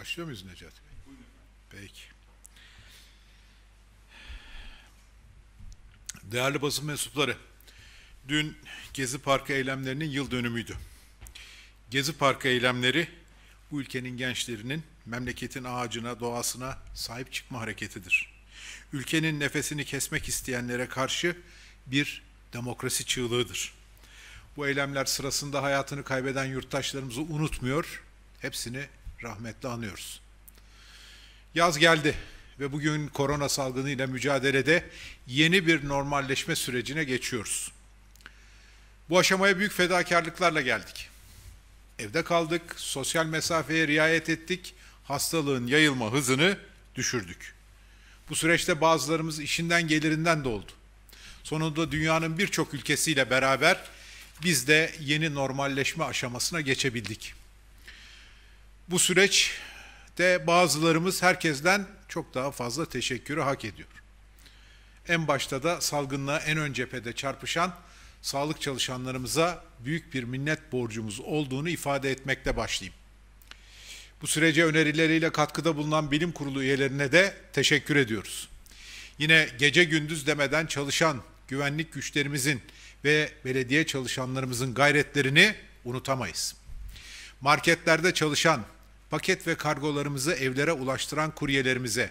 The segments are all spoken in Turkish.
Başlıyor muyuz Necat Bey? Peki. Değerli basın mensupları, dün Gezi Parkı eylemlerinin yıl dönümüydü. Gezi Parkı eylemleri bu ülkenin gençlerinin memleketin ağacına, doğasına sahip çıkma hareketidir. Ülkenin nefesini kesmek isteyenlere karşı bir demokrasi çığlığıdır. Bu eylemler sırasında hayatını kaybeden yurttaşlarımızı unutmuyor, hepsini Rahmetli anıyoruz. Yaz geldi ve bugün korona salgınıyla mücadelede yeni bir normalleşme sürecine geçiyoruz. Bu aşamaya büyük fedakarlıklarla geldik. Evde kaldık, sosyal mesafeye riayet ettik, hastalığın yayılma hızını düşürdük. Bu süreçte bazılarımız işinden gelirinden de oldu. Sonunda dünyanın birçok ülkesiyle beraber biz de yeni normalleşme aşamasına geçebildik. Bu süreçte bazılarımız herkesten çok daha fazla teşekkürü hak ediyor. En başta da salgınla en ön cephede çarpışan sağlık çalışanlarımıza büyük bir minnet borcumuz olduğunu ifade etmekle başlayayım. Bu sürece önerileriyle katkıda bulunan bilim kurulu üyelerine de teşekkür ediyoruz. Yine gece gündüz demeden çalışan güvenlik güçlerimizin ve belediye çalışanlarımızın gayretlerini unutamayız. Marketlerde çalışan paket ve kargolarımızı evlere ulaştıran kuryelerimize,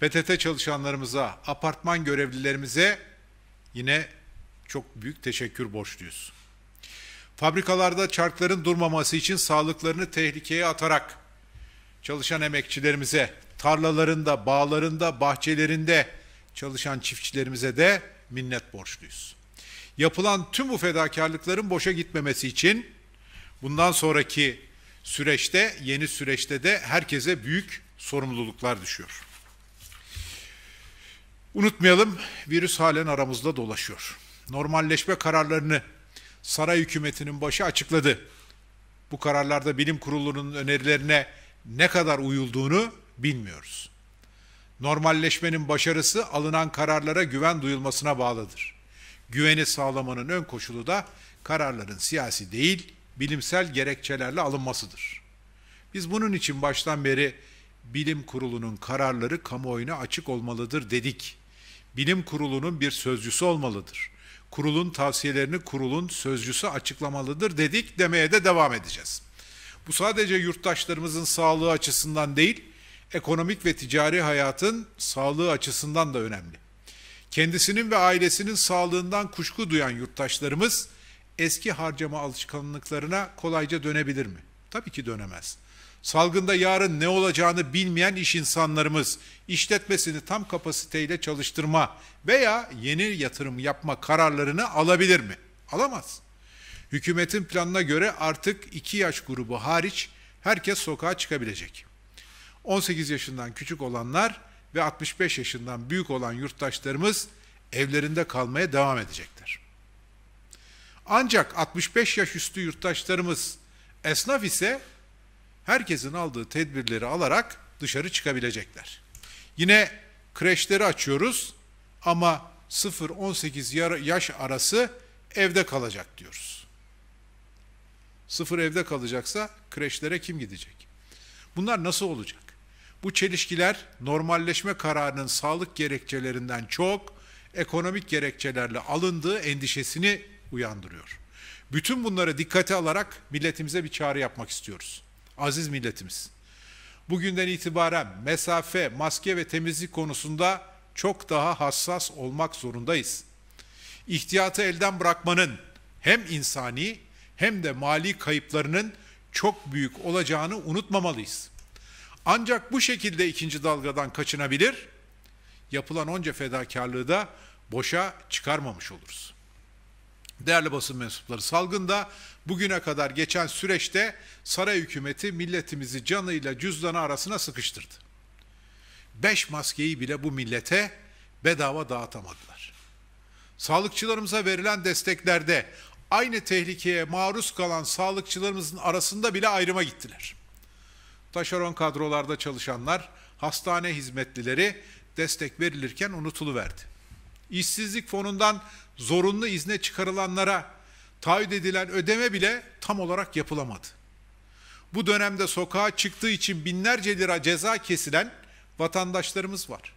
PTT çalışanlarımıza, apartman görevlilerimize yine çok büyük teşekkür borçluyuz. Fabrikalarda çarkların durmaması için sağlıklarını tehlikeye atarak çalışan emekçilerimize, tarlalarında, bağlarında, bahçelerinde çalışan çiftçilerimize de minnet borçluyuz. Yapılan tüm bu fedakarlıkların boşa gitmemesi için bundan sonraki süreçte, yeni süreçte de herkese büyük sorumluluklar düşüyor. Unutmayalım, virüs halen aramızda dolaşıyor. Normalleşme kararlarını saray hükümetinin başı açıkladı. Bu kararlarda bilim kurulunun önerilerine ne kadar uyulduğunu bilmiyoruz. Normalleşmenin başarısı alınan kararlara güven duyulmasına bağlıdır. Güveni sağlamanın ön koşulu da kararların siyasi değil, bilimsel gerekçelerle alınmasıdır. Biz bunun için baştan beri bilim kurulunun kararları kamuoyuna açık olmalıdır dedik. Bilim kurulunun bir sözcüsü olmalıdır. Kurulun tavsiyelerini kurulun sözcüsü açıklamalıdır dedik demeye de devam edeceğiz. Bu sadece yurttaşlarımızın sağlığı açısından değil, ekonomik ve ticari hayatın sağlığı açısından da önemli. Kendisinin ve ailesinin sağlığından kuşku duyan yurttaşlarımız eski harcama alışkanlıklarına kolayca dönebilir mi? Tabii ki dönemez. Salgında yarın ne olacağını bilmeyen iş insanlarımız işletmesini tam kapasiteyle çalıştırma veya yeni yatırım yapma kararlarını alabilir mi? Alamaz. Hükümetin planına göre artık iki yaş grubu hariç herkes sokağa çıkabilecek. 18 yaşından küçük olanlar ve 65 yaşından büyük olan yurttaşlarımız evlerinde kalmaya devam edecekler. Ancak 65 yaş üstü yurttaşlarımız esnaf ise herkesin aldığı tedbirleri alarak dışarı çıkabilecekler. Yine kreşleri açıyoruz ama 0-18 yaş arası evde kalacak diyoruz. Sıfır evde kalacaksa kreşlere kim gidecek? Bunlar nasıl olacak? Bu çelişkiler normalleşme kararının sağlık gerekçelerinden çok ekonomik gerekçelerle alındığı endişesini uyandırıyor. Bütün bunları dikkate alarak milletimize bir çağrı yapmak istiyoruz. Aziz milletimiz, bugünden itibaren mesafe, maske ve temizlik konusunda çok daha hassas olmak zorundayız. İhtiyatı elden bırakmanın hem insani hem de mali kayıplarının çok büyük olacağını unutmamalıyız. Ancak bu şekilde ikinci dalgadan kaçınabilir, yapılan onca fedakarlığı da boşa çıkarmamış oluruz. Değerli basın mensupları salgında bugüne kadar geçen süreçte saray hükümeti milletimizi canıyla cüzdanı arasına sıkıştırdı. Beş maskeyi bile bu millete bedava dağıtamadılar. Sağlıkçılarımıza verilen desteklerde aynı tehlikeye maruz kalan sağlıkçılarımızın arasında bile ayrıma gittiler. Taşeron kadrolarda çalışanlar, hastane hizmetlileri destek verilirken unutuluverdi. İşsizlik fonundan zorunlu izne çıkarılanlara taahhüt edilen ödeme bile tam olarak yapılamadı. Bu dönemde sokağa çıktığı için binlerce lira ceza kesilen vatandaşlarımız var.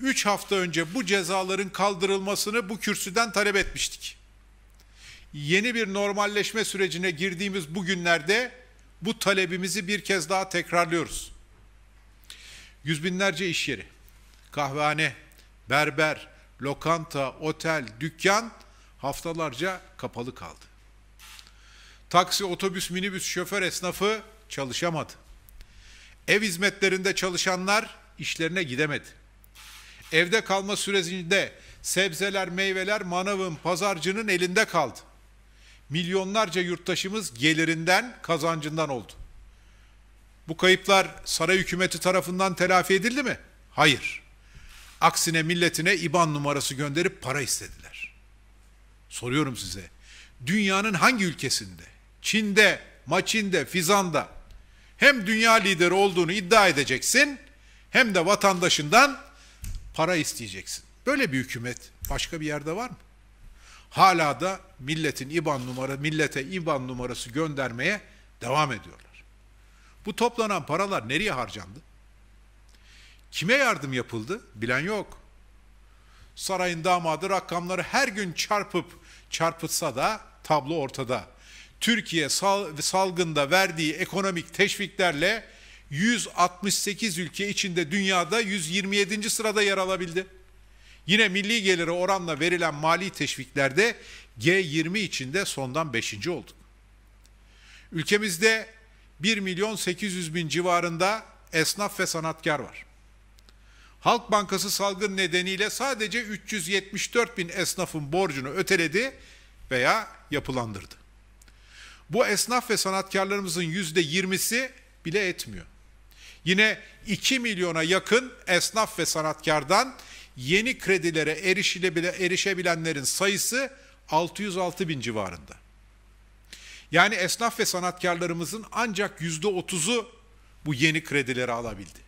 Üç hafta önce bu cezaların kaldırılmasını bu kürsüden talep etmiştik. Yeni bir normalleşme sürecine girdiğimiz bu günlerde bu talebimizi bir kez daha tekrarlıyoruz. Yüz binlerce iş yeri, kahvehane, berber, lokanta, otel, dükkan haftalarca kapalı kaldı. Taksi, otobüs, minibüs, şoför esnafı çalışamadı. Ev hizmetlerinde çalışanlar işlerine gidemedi. Evde kalma sürecinde sebzeler, meyveler manavın, pazarcının elinde kaldı. Milyonlarca yurttaşımız gelirinden, kazancından oldu. Bu kayıplar saray hükümeti tarafından telafi edildi mi? Hayır. Aksine milletine IBAN numarası gönderip para istediler. Soruyorum size. Dünyanın hangi ülkesinde? Çin'de, Maçin'de, Fizan'da hem dünya lideri olduğunu iddia edeceksin hem de vatandaşından para isteyeceksin. Böyle bir hükümet başka bir yerde var mı? Hala da milletin IBAN numara millete IBAN numarası göndermeye devam ediyorlar. Bu toplanan paralar nereye harcandı? Kime yardım yapıldı? Bilen yok. Sarayın damadı rakamları her gün çarpıp çarpıtsa da tablo ortada. Türkiye salgında verdiği ekonomik teşviklerle 168 ülke içinde dünyada 127. sırada yer alabildi. Yine milli geliri oranla verilen mali teşviklerde G20 içinde sondan 5. olduk. Ülkemizde 1 milyon 800 bin civarında esnaf ve sanatkar var. Halk Bankası salgın nedeniyle sadece 374 bin esnafın borcunu öteledi veya yapılandırdı. Bu esnaf ve sanatkarlarımızın yüzde 20'si bile etmiyor. Yine 2 milyona yakın esnaf ve sanatkardan yeni kredilere erişilebile erişebilenlerin sayısı 606 bin civarında. Yani esnaf ve sanatkarlarımızın ancak yüzde 30'u bu yeni kredilere alabildi.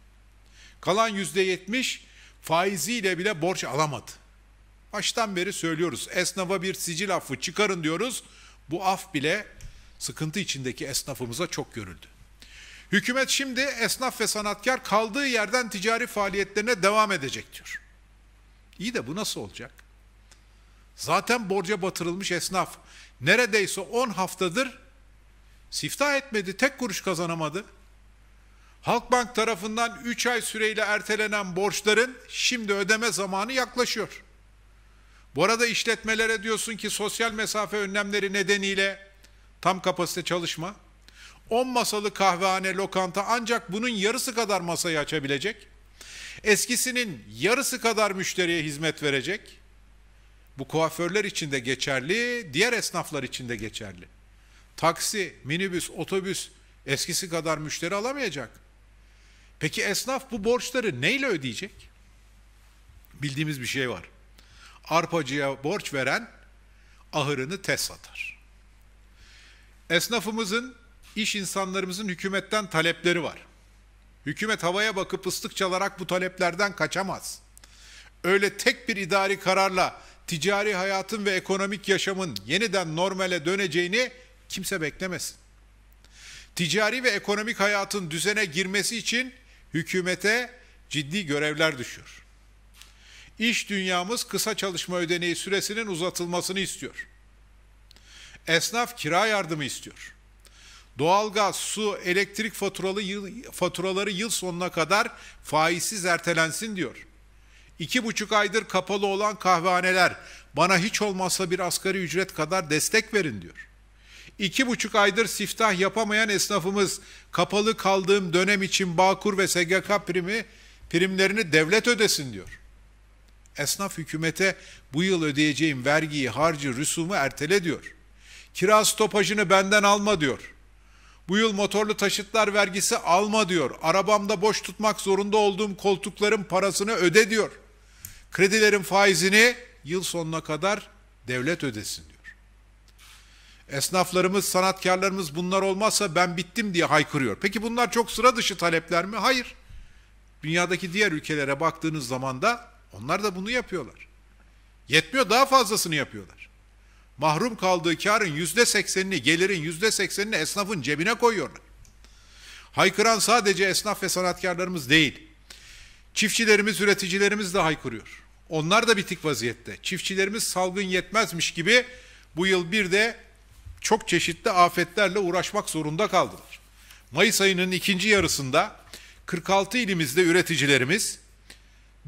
Kalan yüzde yetmiş faiziyle bile borç alamadı. Baştan beri söylüyoruz. Esnafa bir sicil affı çıkarın diyoruz. Bu af bile sıkıntı içindeki esnafımıza çok görüldü. Hükümet şimdi esnaf ve sanatkar kaldığı yerden ticari faaliyetlerine devam edecek diyor. İyi de bu nasıl olacak? Zaten borca batırılmış esnaf neredeyse 10 haftadır siftah etmedi, tek kuruş kazanamadı. Halkbank tarafından 3 ay süreyle ertelenen borçların şimdi ödeme zamanı yaklaşıyor. Bu arada işletmelere diyorsun ki sosyal mesafe önlemleri nedeniyle tam kapasite çalışma. 10 masalı kahvehane, lokanta ancak bunun yarısı kadar masayı açabilecek. Eskisinin yarısı kadar müşteriye hizmet verecek. Bu kuaförler için de geçerli, diğer esnaflar için de geçerli. Taksi, minibüs, otobüs eskisi kadar müşteri alamayacak. Peki esnaf bu borçları neyle ödeyecek? Bildiğimiz bir şey var. Arpacıya borç veren ahırını tez satar. Esnafımızın, iş insanlarımızın hükümetten talepleri var. Hükümet havaya bakıp ıslık çalarak bu taleplerden kaçamaz. Öyle tek bir idari kararla ticari hayatın ve ekonomik yaşamın yeniden normale döneceğini kimse beklemesin. Ticari ve ekonomik hayatın düzene girmesi için hükümete ciddi görevler düşüyor. İş dünyamız kısa çalışma ödeneği süresinin uzatılmasını istiyor. Esnaf kira yardımı istiyor. Doğalgaz, su, elektrik faturalı yıl, faturaları yıl sonuna kadar faizsiz ertelensin diyor. İki buçuk aydır kapalı olan kahvehaneler bana hiç olmazsa bir asgari ücret kadar destek verin diyor. İki buçuk aydır siftah yapamayan esnafımız kapalı kaldığım dönem için Bağkur ve SGK primi primlerini devlet ödesin diyor. Esnaf hükümete bu yıl ödeyeceğim vergiyi, harcı, rüsumu ertele diyor. Kira stopajını benden alma diyor. Bu yıl motorlu taşıtlar vergisi alma diyor. Arabamda boş tutmak zorunda olduğum koltukların parasını öde diyor. Kredilerin faizini yıl sonuna kadar devlet ödesin. Esnaflarımız, sanatkarlarımız bunlar olmazsa ben bittim diye haykırıyor. Peki bunlar çok sıra dışı talepler mi? Hayır. Dünyadaki diğer ülkelere baktığınız zaman da onlar da bunu yapıyorlar. Yetmiyor daha fazlasını yapıyorlar. Mahrum kaldığı karın yüzde seksenini, gelirin yüzde seksenini esnafın cebine koyuyorlar. Haykıran sadece esnaf ve sanatkarlarımız değil. Çiftçilerimiz, üreticilerimiz de haykırıyor. Onlar da bitik vaziyette. Çiftçilerimiz salgın yetmezmiş gibi bu yıl bir de çok çeşitli afetlerle uğraşmak zorunda kaldılar. Mayıs ayının ikinci yarısında 46 ilimizde üreticilerimiz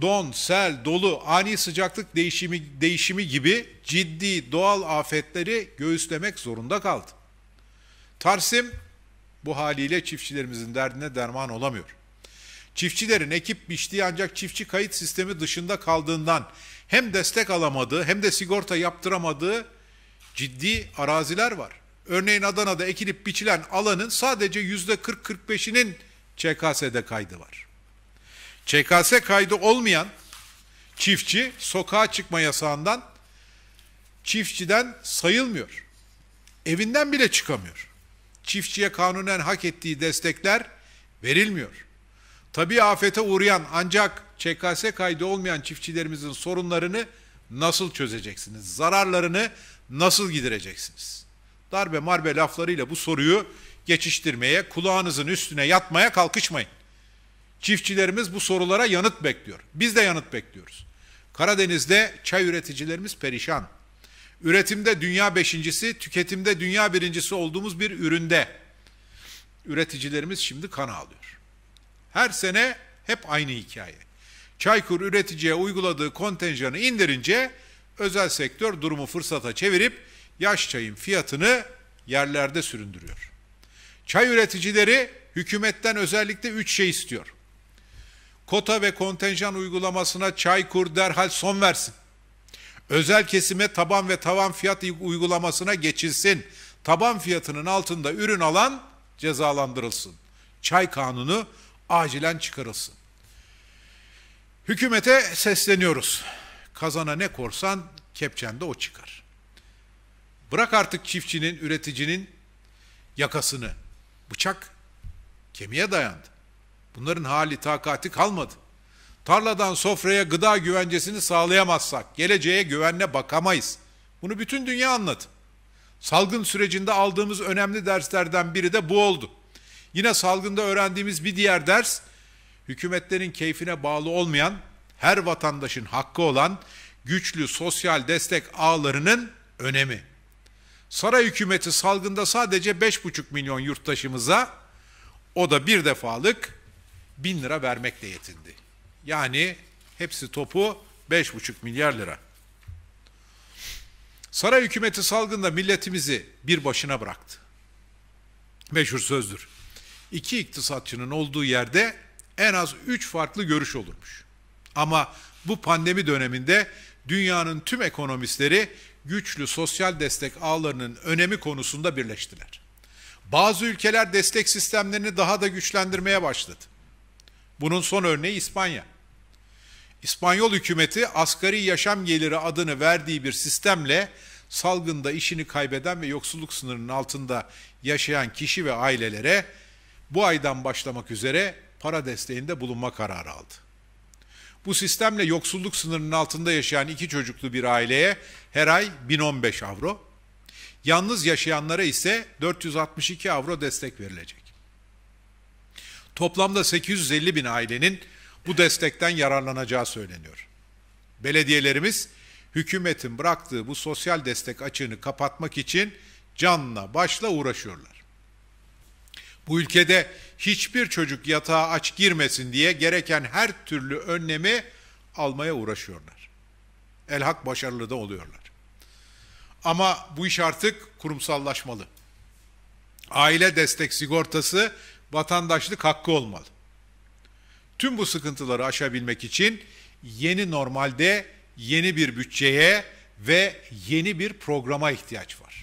don, sel, dolu, ani sıcaklık değişimi, değişimi gibi ciddi doğal afetleri göğüslemek zorunda kaldı. Tarsim bu haliyle çiftçilerimizin derdine derman olamıyor. Çiftçilerin ekip biçtiği ancak çiftçi kayıt sistemi dışında kaldığından hem destek alamadığı hem de sigorta yaptıramadığı ciddi araziler var. Örneğin Adana'da ekilip biçilen alanın sadece yüzde 40-45'inin ÇKS'de kaydı var. ÇKS kaydı olmayan çiftçi sokağa çıkma yasağından çiftçiden sayılmıyor. Evinden bile çıkamıyor. Çiftçiye kanunen hak ettiği destekler verilmiyor. Tabi afete uğrayan ancak ÇKS kaydı olmayan çiftçilerimizin sorunlarını nasıl çözeceksiniz? Zararlarını nasıl gidereceksiniz? Darbe marbe laflarıyla bu soruyu geçiştirmeye, kulağınızın üstüne yatmaya kalkışmayın. Çiftçilerimiz bu sorulara yanıt bekliyor. Biz de yanıt bekliyoruz. Karadeniz'de çay üreticilerimiz perişan. Üretimde dünya beşincisi, tüketimde dünya birincisi olduğumuz bir üründe üreticilerimiz şimdi kan ağlıyor. Her sene hep aynı hikaye. Çaykur üreticiye uyguladığı kontenjanı indirince özel sektör durumu fırsata çevirip yaş çayın fiyatını yerlerde süründürüyor. Çay üreticileri hükümetten özellikle üç şey istiyor. Kota ve kontenjan uygulamasına Çaykur derhal son versin. Özel kesime taban ve tavan fiyat uygulamasına geçilsin. Taban fiyatının altında ürün alan cezalandırılsın. Çay kanunu acilen çıkarılsın. Hükümete sesleniyoruz. Kazana ne korsan kepçende o çıkar. Bırak artık çiftçinin, üreticinin yakasını. Bıçak kemiğe dayandı. Bunların hali takati kalmadı. Tarladan sofraya gıda güvencesini sağlayamazsak geleceğe güvenle bakamayız. Bunu bütün dünya anladı. Salgın sürecinde aldığımız önemli derslerden biri de bu oldu. Yine salgında öğrendiğimiz bir diğer ders hükümetlerin keyfine bağlı olmayan her vatandaşın hakkı olan güçlü sosyal destek ağlarının önemi. Saray hükümeti salgında sadece 5,5 milyon yurttaşımıza o da bir defalık 1000 lira vermekle yetindi. Yani hepsi topu 5,5 milyar lira. Saray hükümeti salgında milletimizi bir başına bıraktı. Meşhur sözdür. İki iktisatçının olduğu yerde en az üç farklı görüş olurmuş. Ama bu pandemi döneminde dünyanın tüm ekonomistleri güçlü sosyal destek ağlarının önemi konusunda birleştiler. Bazı ülkeler destek sistemlerini daha da güçlendirmeye başladı. Bunun son örneği İspanya. İspanyol hükümeti asgari yaşam geliri adını verdiği bir sistemle salgında işini kaybeden ve yoksulluk sınırının altında yaşayan kişi ve ailelere bu aydan başlamak üzere para desteğinde bulunma kararı aldı. Bu sistemle yoksulluk sınırının altında yaşayan iki çocuklu bir aileye her ay 1015 avro, yalnız yaşayanlara ise 462 avro destek verilecek. Toplamda 850 bin ailenin bu destekten yararlanacağı söyleniyor. Belediyelerimiz hükümetin bıraktığı bu sosyal destek açığını kapatmak için canla başla uğraşıyorlar. Bu ülkede hiçbir çocuk yatağa aç girmesin diye gereken her türlü önlemi almaya uğraşıyorlar. Elhak başarılı da oluyorlar. Ama bu iş artık kurumsallaşmalı. Aile destek sigortası vatandaşlık hakkı olmalı. Tüm bu sıkıntıları aşabilmek için yeni normalde yeni bir bütçeye ve yeni bir programa ihtiyaç var.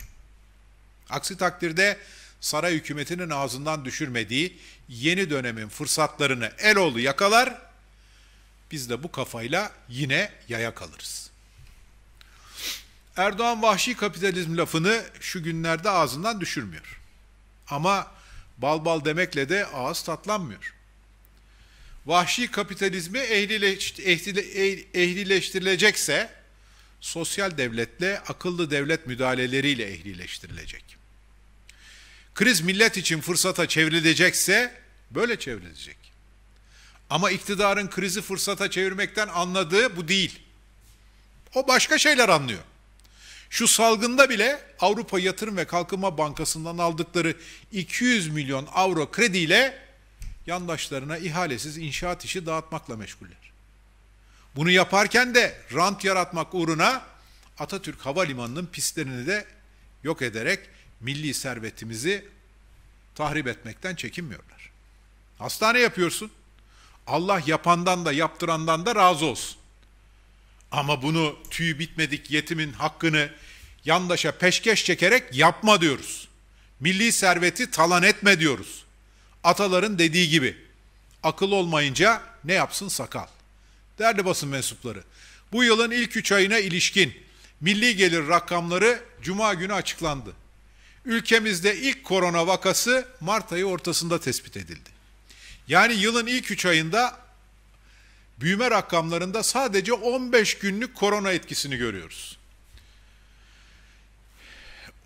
Aksi takdirde saray hükümetinin ağzından düşürmediği yeni dönemin fırsatlarını Eloğlu yakalar, biz de bu kafayla yine yaya kalırız. Erdoğan vahşi kapitalizm lafını şu günlerde ağzından düşürmüyor. Ama bal bal demekle de ağız tatlanmıyor. Vahşi kapitalizmi ehlileş, ehlile, eh-, ehlileştirilecekse sosyal devletle akıllı devlet müdahaleleriyle ehlileştirilecek. Kriz millet için fırsata çevrilecekse böyle çevrilecek. Ama iktidarın krizi fırsata çevirmekten anladığı bu değil. O başka şeyler anlıyor. Şu salgında bile Avrupa Yatırım ve Kalkınma Bankası'ndan aldıkları 200 milyon avro krediyle yandaşlarına ihalesiz inşaat işi dağıtmakla meşguller. Bunu yaparken de rant yaratmak uğruna Atatürk Havalimanı'nın pistlerini de yok ederek milli servetimizi tahrip etmekten çekinmiyorlar. Hastane yapıyorsun. Allah yapandan da yaptırandan da razı olsun. Ama bunu tüy bitmedik yetimin hakkını yandaşa peşkeş çekerek yapma diyoruz. Milli serveti talan etme diyoruz. Ataların dediği gibi akıl olmayınca ne yapsın sakal. Değerli basın mensupları, bu yılın ilk üç ayına ilişkin milli gelir rakamları cuma günü açıklandı. Ülkemizde ilk korona vakası Mart ayı ortasında tespit edildi. Yani yılın ilk 3 ayında büyüme rakamlarında sadece 15 günlük korona etkisini görüyoruz.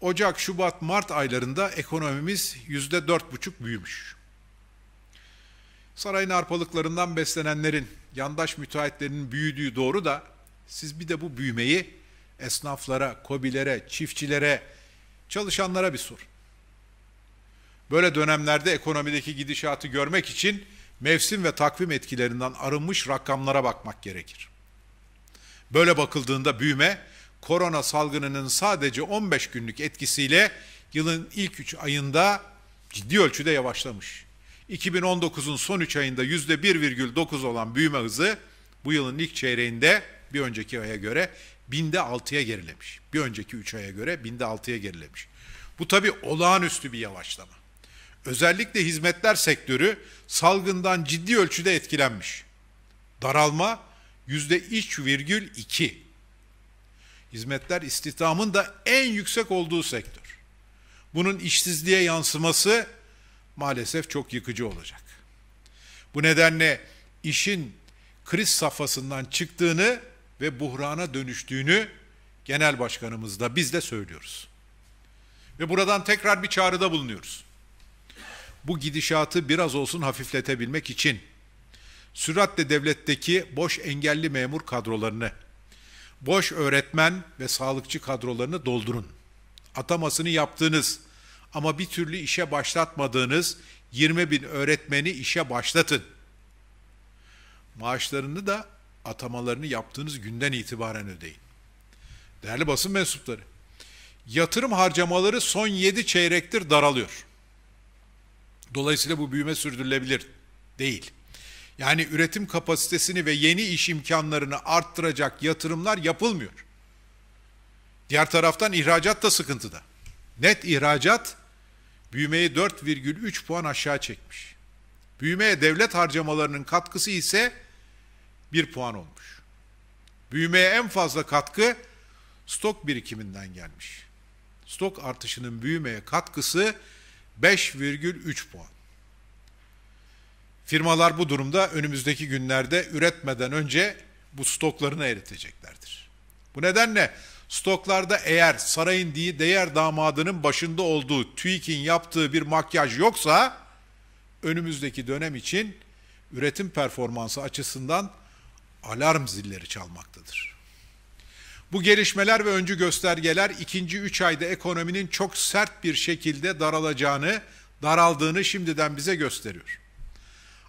Ocak, Şubat, Mart aylarında ekonomimiz yüzde dört buçuk büyümüş. Sarayın arpalıklarından beslenenlerin, yandaş müteahhitlerinin büyüdüğü doğru da siz bir de bu büyümeyi esnaflara, kobilere, çiftçilere, Çalışanlara bir sor. Böyle dönemlerde ekonomideki gidişatı görmek için mevsim ve takvim etkilerinden arınmış rakamlara bakmak gerekir. Böyle bakıldığında büyüme korona salgınının sadece 15 günlük etkisiyle yılın ilk 3 ayında ciddi ölçüde yavaşlamış. 2019'un son 3 ayında %1,9 olan büyüme hızı bu yılın ilk çeyreğinde bir önceki aya göre binde altıya gerilemiş. Bir önceki üç aya göre binde altıya gerilemiş. Bu tabi olağanüstü bir yavaşlama. Özellikle hizmetler sektörü salgından ciddi ölçüde etkilenmiş. Daralma yüzde virgül iki. Hizmetler istihdamın da en yüksek olduğu sektör. Bunun işsizliğe yansıması maalesef çok yıkıcı olacak. Bu nedenle işin kriz safhasından çıktığını ve buhrana dönüştüğünü genel başkanımız da biz de söylüyoruz. Ve buradan tekrar bir çağrıda bulunuyoruz. Bu gidişatı biraz olsun hafifletebilmek için süratle devletteki boş engelli memur kadrolarını, boş öğretmen ve sağlıkçı kadrolarını doldurun. Atamasını yaptığınız ama bir türlü işe başlatmadığınız 20 bin öğretmeni işe başlatın. Maaşlarını da atamalarını yaptığınız günden itibaren ödeyin. Değerli basın mensupları, yatırım harcamaları son 7 çeyrektir daralıyor. Dolayısıyla bu büyüme sürdürülebilir değil. Yani üretim kapasitesini ve yeni iş imkanlarını arttıracak yatırımlar yapılmıyor. Diğer taraftan ihracat da sıkıntıda. Net ihracat büyümeyi 4,3 puan aşağı çekmiş. Büyümeye devlet harcamalarının katkısı ise bir puan olmuş. Büyümeye en fazla katkı stok birikiminden gelmiş. Stok artışının büyümeye katkısı 5,3 puan. Firmalar bu durumda önümüzdeki günlerde üretmeden önce bu stoklarını eriteceklerdir. Bu nedenle stoklarda eğer sarayın diye değer damadının başında olduğu TÜİK'in yaptığı bir makyaj yoksa önümüzdeki dönem için üretim performansı açısından alarm zilleri çalmaktadır. Bu gelişmeler ve öncü göstergeler ikinci üç ayda ekonominin çok sert bir şekilde daralacağını, daraldığını şimdiden bize gösteriyor.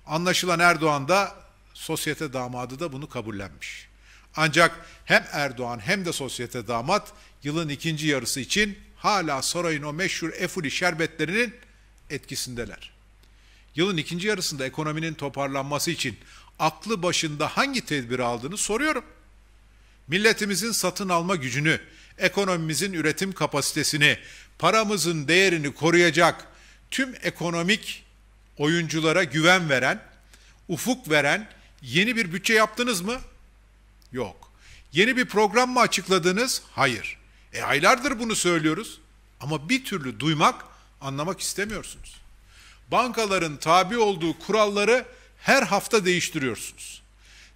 Anlaşılan Erdoğan da sosyete damadı da bunu kabullenmiş. Ancak hem Erdoğan hem de sosyete damat yılın ikinci yarısı için hala sarayın o meşhur Efuli şerbetlerinin etkisindeler. Yılın ikinci yarısında ekonominin toparlanması için aklı başında hangi tedbiri aldığını soruyorum. Milletimizin satın alma gücünü, ekonomimizin üretim kapasitesini, paramızın değerini koruyacak tüm ekonomik oyunculara güven veren, ufuk veren yeni bir bütçe yaptınız mı? Yok. Yeni bir program mı açıkladınız? Hayır. E aylardır bunu söylüyoruz ama bir türlü duymak, anlamak istemiyorsunuz. Bankaların tabi olduğu kuralları her hafta değiştiriyorsunuz.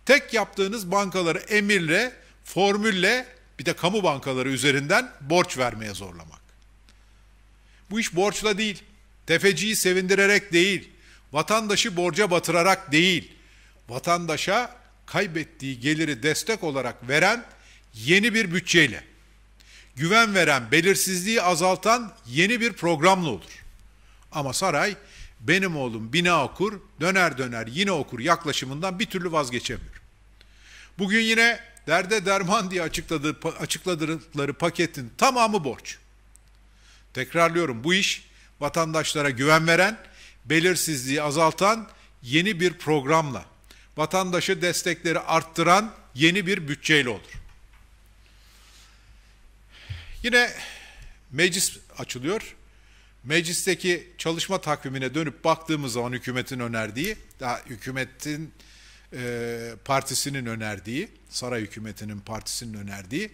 Tek yaptığınız bankaları emirle, formülle bir de kamu bankaları üzerinden borç vermeye zorlamak. Bu iş borçla değil, tefeciyi sevindirerek değil, vatandaşı borca batırarak değil, vatandaşa kaybettiği geliri destek olarak veren yeni bir bütçeyle, güven veren, belirsizliği azaltan yeni bir programla olur. Ama saray benim oğlum bina okur, döner döner yine okur yaklaşımından bir türlü vazgeçemiyor. Bugün yine derde derman diye açıkladığı, açıkladıkları paketin tamamı borç. Tekrarlıyorum bu iş vatandaşlara güven veren, belirsizliği azaltan yeni bir programla, vatandaşı destekleri arttıran yeni bir bütçeyle olur. Yine meclis açılıyor meclisteki çalışma takvimine dönüp baktığımız zaman hükümetin önerdiği, daha hükümetin e, partisinin önerdiği, saray hükümetinin partisinin önerdiği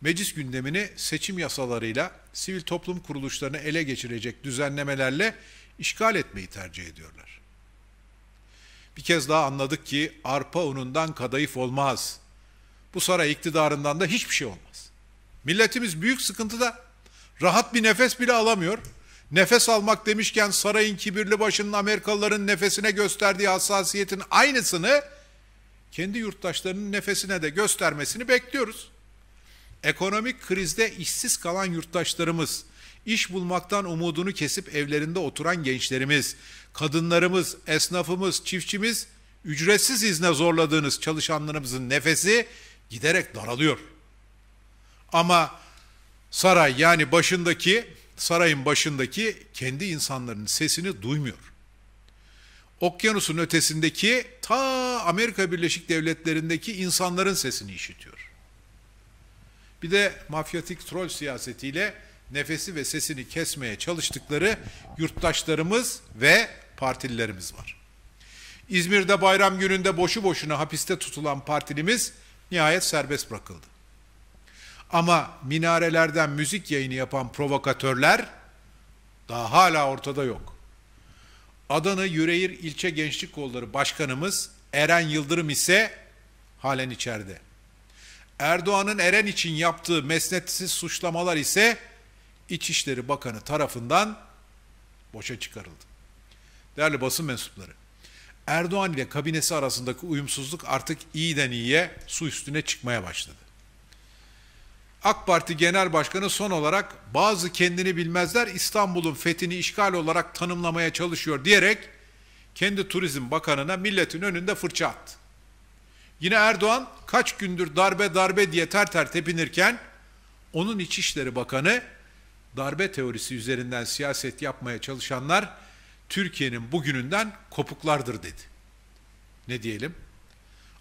meclis gündemini seçim yasalarıyla sivil toplum kuruluşlarını ele geçirecek düzenlemelerle işgal etmeyi tercih ediyorlar. Bir kez daha anladık ki arpa unundan kadayıf olmaz. Bu saray iktidarından da hiçbir şey olmaz. Milletimiz büyük sıkıntıda. Rahat bir nefes bile alamıyor. Nefes almak demişken sarayın kibirli başının Amerikalıların nefesine gösterdiği hassasiyetin aynısını kendi yurttaşlarının nefesine de göstermesini bekliyoruz. Ekonomik krizde işsiz kalan yurttaşlarımız, iş bulmaktan umudunu kesip evlerinde oturan gençlerimiz, kadınlarımız, esnafımız, çiftçimiz, ücretsiz izne zorladığınız çalışanlarımızın nefesi giderek daralıyor. Ama Saray yani başındaki, sarayın başındaki kendi insanların sesini duymuyor. Okyanusun ötesindeki ta Amerika Birleşik Devletleri'ndeki insanların sesini işitiyor. Bir de mafyatik troll siyasetiyle nefesi ve sesini kesmeye çalıştıkları yurttaşlarımız ve partililerimiz var. İzmir'de bayram gününde boşu boşuna hapiste tutulan partilimiz nihayet serbest bırakıldı. Ama minarelerden müzik yayını yapan provokatörler daha hala ortada yok. Adana Yüreğir İlçe Gençlik Kolları Başkanımız Eren Yıldırım ise halen içeride. Erdoğan'ın Eren için yaptığı mesnetsiz suçlamalar ise İçişleri Bakanı tarafından boşa çıkarıldı. Değerli basın mensupları, Erdoğan ile kabinesi arasındaki uyumsuzluk artık iyiden iyiye su üstüne çıkmaya başladı. AK Parti Genel Başkanı son olarak bazı kendini bilmezler İstanbul'un fethini işgal olarak tanımlamaya çalışıyor diyerek kendi Turizm Bakanı'na milletin önünde fırça attı. Yine Erdoğan kaç gündür darbe darbe diye ter ter tepinirken onun İçişleri Bakanı darbe teorisi üzerinden siyaset yapmaya çalışanlar Türkiye'nin bugününden kopuklardır dedi. Ne diyelim?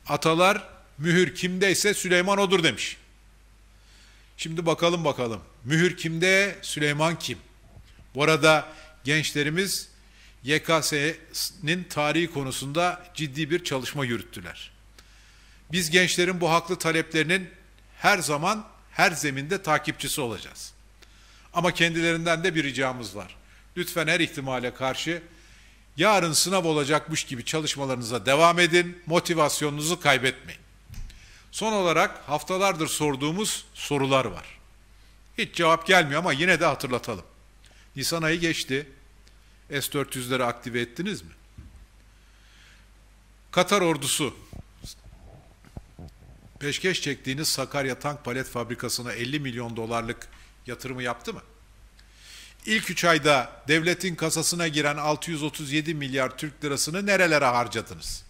Atalar mühür kimdeyse Süleyman odur demiş. Şimdi bakalım bakalım. Mühür kimde? Süleyman kim? Bu arada gençlerimiz YKS'nin tarihi konusunda ciddi bir çalışma yürüttüler. Biz gençlerin bu haklı taleplerinin her zaman her zeminde takipçisi olacağız. Ama kendilerinden de bir ricamız var. Lütfen her ihtimale karşı yarın sınav olacakmış gibi çalışmalarınıza devam edin, motivasyonunuzu kaybetmeyin. Son olarak haftalardır sorduğumuz sorular var. Hiç cevap gelmiyor ama yine de hatırlatalım. Nisan ayı geçti. S-400'leri aktive ettiniz mi? Katar ordusu peşkeş çektiğiniz Sakarya Tank Palet Fabrikası'na 50 milyon dolarlık yatırımı yaptı mı? İlk 3 ayda devletin kasasına giren 637 milyar Türk lirasını nerelere harcadınız?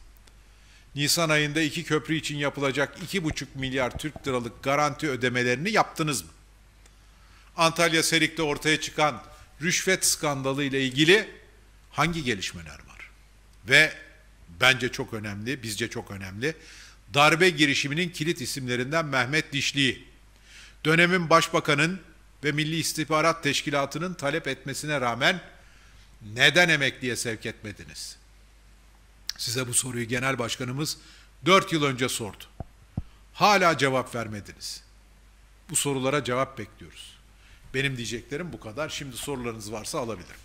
Nisan ayında iki köprü için yapılacak iki buçuk milyar Türk liralık garanti ödemelerini yaptınız mı? Antalya Serik'te ortaya çıkan rüşvet skandalı ile ilgili hangi gelişmeler var? Ve bence çok önemli, bizce çok önemli. Darbe girişiminin kilit isimlerinden Mehmet Dişli'yi dönemin başbakanın ve Milli İstihbarat Teşkilatı'nın talep etmesine rağmen neden emekliye sevk etmediniz?'' Size bu soruyu genel başkanımız 4 yıl önce sordu. Hala cevap vermediniz. Bu sorulara cevap bekliyoruz. Benim diyeceklerim bu kadar. Şimdi sorularınız varsa alabilirim.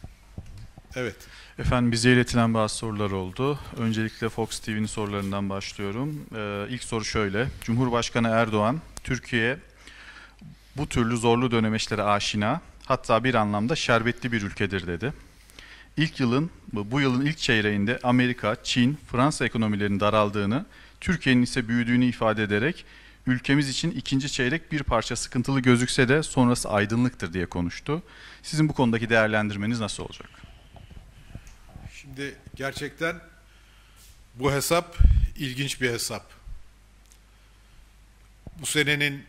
Evet. Efendim bize iletilen bazı sorular oldu. Öncelikle Fox TV'nin sorularından başlıyorum. Ee, ilk soru şöyle. Cumhurbaşkanı Erdoğan, Türkiye bu türlü zorlu dönemeçlere aşina, hatta bir anlamda şerbetli bir ülkedir dedi ilk yılın bu yılın ilk çeyreğinde Amerika, Çin, Fransa ekonomilerinin daraldığını, Türkiye'nin ise büyüdüğünü ifade ederek ülkemiz için ikinci çeyrek bir parça sıkıntılı gözükse de sonrası aydınlıktır diye konuştu. Sizin bu konudaki değerlendirmeniz nasıl olacak? Şimdi gerçekten bu hesap ilginç bir hesap. Bu senenin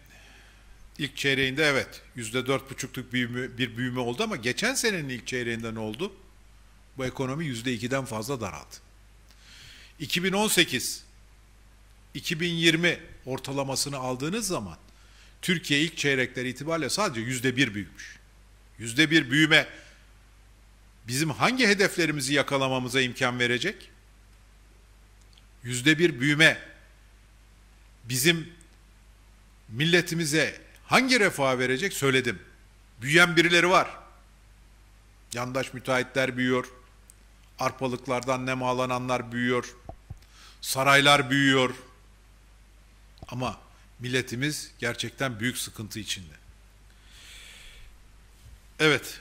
ilk çeyreğinde evet yüzde dört buçukluk bir büyüme oldu ama geçen senenin ilk çeyreğinde ne oldu? Bu ekonomi %2'den fazla daraldı. 2018 2020 ortalamasını aldığınız zaman Türkiye ilk çeyrekler itibariyle sadece yüzde bir büyümüş. Yüzde bir büyüme bizim hangi hedeflerimizi yakalamamıza imkan verecek? Yüzde bir büyüme bizim milletimize hangi refah verecek söyledim. Büyüyen birileri var. Yandaş müteahhitler büyüyor, Arpalıklardan nemalananlar büyüyor. Saraylar büyüyor. Ama milletimiz gerçekten büyük sıkıntı içinde. Evet.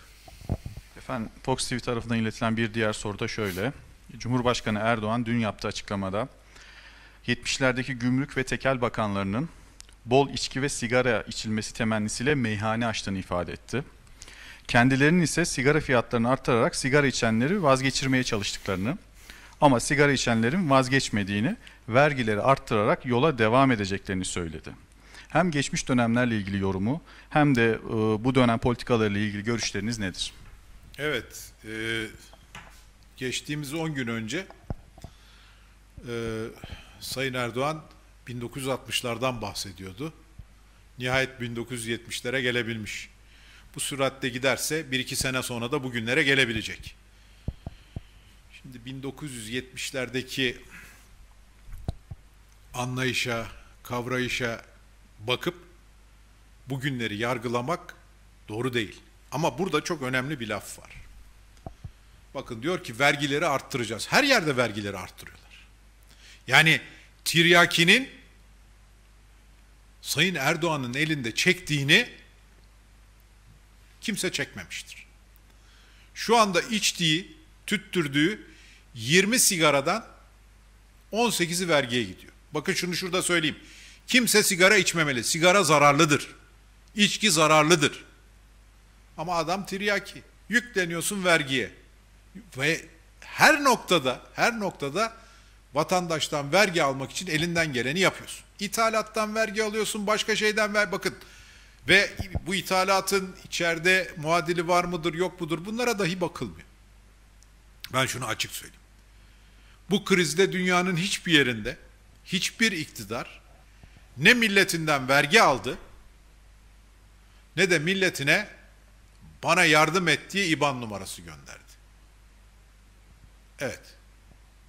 Efendim Fox TV tarafından iletilen bir diğer soru da şöyle. Cumhurbaşkanı Erdoğan dün yaptığı açıklamada 70'lerdeki gümrük ve tekel bakanlarının bol içki ve sigara içilmesi temennisiyle meyhane açtığını ifade etti. Kendilerinin ise sigara fiyatlarını arttırarak sigara içenleri vazgeçirmeye çalıştıklarını ama sigara içenlerin vazgeçmediğini, vergileri arttırarak yola devam edeceklerini söyledi. Hem geçmiş dönemlerle ilgili yorumu hem de e, bu dönem politikalarıyla ilgili görüşleriniz nedir? Evet, e, geçtiğimiz 10 gün önce e, Sayın Erdoğan 1960'lardan bahsediyordu. Nihayet 1970'lere gelebilmiş. Bu süratte giderse 1-2 sene sonra da bugünlere gelebilecek. Şimdi 1970'lerdeki anlayışa, kavrayışa bakıp bugünleri yargılamak doğru değil. Ama burada çok önemli bir laf var. Bakın diyor ki vergileri arttıracağız. Her yerde vergileri arttırıyorlar. Yani tiryakinin Sayın Erdoğan'ın elinde çektiğini kimse çekmemiştir. Şu anda içtiği, tüttürdüğü 20 sigaradan 18'i vergiye gidiyor. Bakın şunu şurada söyleyeyim. Kimse sigara içmemeli. Sigara zararlıdır. İçki zararlıdır. Ama adam tiryaki. Yükleniyorsun vergiye. Ve her noktada, her noktada vatandaştan vergi almak için elinden geleni yapıyorsun. İthalattan vergi alıyorsun, başka şeyden ver. Bakın ve bu ithalatın içeride muadili var mıdır yok mudur bunlara dahi bakılmıyor. Ben şunu açık söyleyeyim. Bu krizde dünyanın hiçbir yerinde hiçbir iktidar ne milletinden vergi aldı ne de milletine bana yardım ettiği IBAN numarası gönderdi. Evet.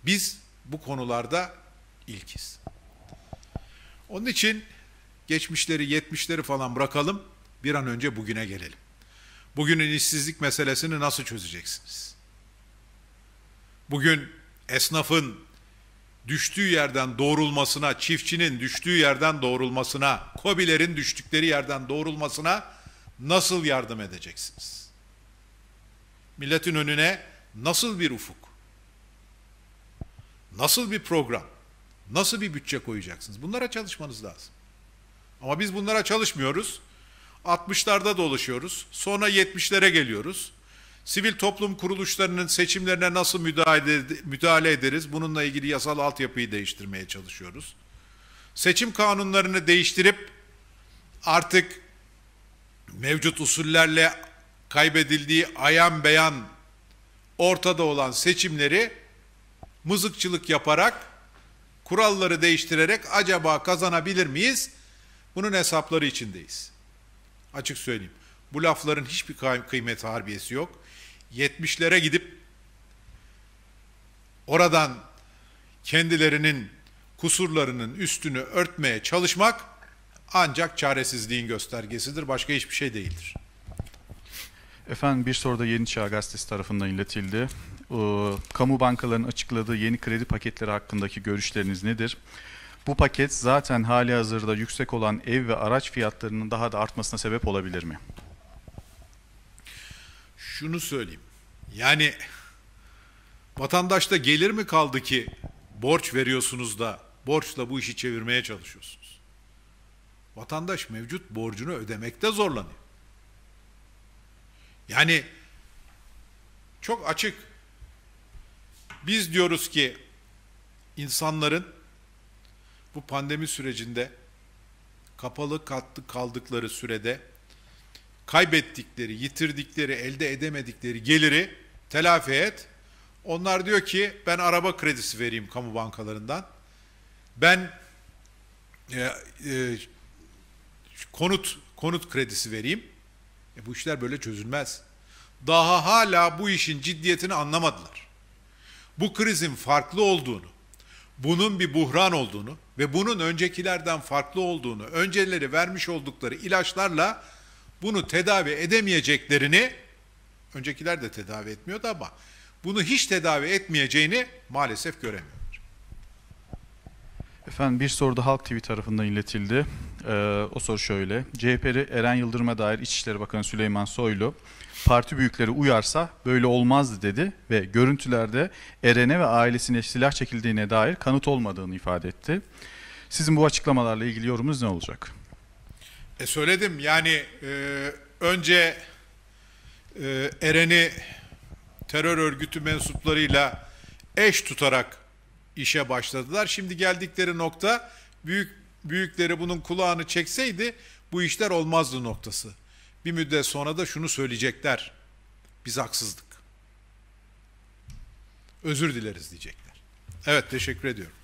Biz bu konularda ilkiz. Onun için geçmişleri, yetmişleri falan bırakalım. Bir an önce bugüne gelelim. Bugünün işsizlik meselesini nasıl çözeceksiniz? Bugün esnafın düştüğü yerden doğrulmasına, çiftçinin düştüğü yerden doğrulmasına, kobilerin düştükleri yerden doğrulmasına nasıl yardım edeceksiniz? Milletin önüne nasıl bir ufuk? Nasıl bir program? Nasıl bir bütçe koyacaksınız? Bunlara çalışmanız lazım. Ama biz bunlara çalışmıyoruz. 60'larda dolaşıyoruz. Sonra 70'lere geliyoruz. Sivil toplum kuruluşlarının seçimlerine nasıl müdahale, müdahale ederiz? Bununla ilgili yasal altyapıyı değiştirmeye çalışıyoruz. Seçim kanunlarını değiştirip artık mevcut usullerle kaybedildiği ayan beyan ortada olan seçimleri mızıkçılık yaparak kuralları değiştirerek acaba kazanabilir miyiz? Bunun hesapları içindeyiz. Açık söyleyeyim. Bu lafların hiçbir kıymeti harbiyesi yok. 70'lere gidip oradan kendilerinin kusurlarının üstünü örtmeye çalışmak ancak çaresizliğin göstergesidir. Başka hiçbir şey değildir. Efendim bir soru da Yeni Çağ Gazetesi tarafından iletildi. Ee, kamu bankalarının açıkladığı yeni kredi paketleri hakkındaki görüşleriniz nedir? Bu paket zaten hali hazırda yüksek olan ev ve araç fiyatlarının daha da artmasına sebep olabilir mi? Şunu söyleyeyim. Yani vatandaşta gelir mi kaldı ki borç veriyorsunuz da borçla bu işi çevirmeye çalışıyorsunuz? Vatandaş mevcut borcunu ödemekte zorlanıyor. Yani çok açık. Biz diyoruz ki insanların bu pandemi sürecinde kapalı katlı kaldıkları sürede kaybettikleri, yitirdikleri, elde edemedikleri geliri telafi et. Onlar diyor ki ben araba kredisi vereyim kamu bankalarından. Ben e, e, konut konut kredisi vereyim. E, bu işler böyle çözülmez. Daha hala bu işin ciddiyetini anlamadılar. Bu krizin farklı olduğunu, bunun bir buhran olduğunu, ve bunun öncekilerden farklı olduğunu, önceleri vermiş oldukları ilaçlarla bunu tedavi edemeyeceklerini, öncekiler de tedavi etmiyordu ama bunu hiç tedavi etmeyeceğini maalesef göremiyor. Efendim bir soru da Halk TV tarafından iletildi. Ee, o soru şöyle. CHP'li Eren Yıldırım'a dair İçişleri Bakanı Süleyman Soylu parti büyükleri uyarsa böyle olmazdı dedi ve görüntülerde Eren'e ve ailesine silah çekildiğine dair kanıt olmadığını ifade etti. Sizin bu açıklamalarla ilgili yorumunuz ne olacak? E söyledim yani e, önce e, Eren'i terör örgütü mensuplarıyla eş tutarak işe başladılar. Şimdi geldikleri nokta büyük büyükleri bunun kulağını çekseydi bu işler olmazdı noktası. Bir müddet sonra da şunu söyleyecekler. Biz haksızdık. Özür dileriz diyecekler. Evet teşekkür ediyorum.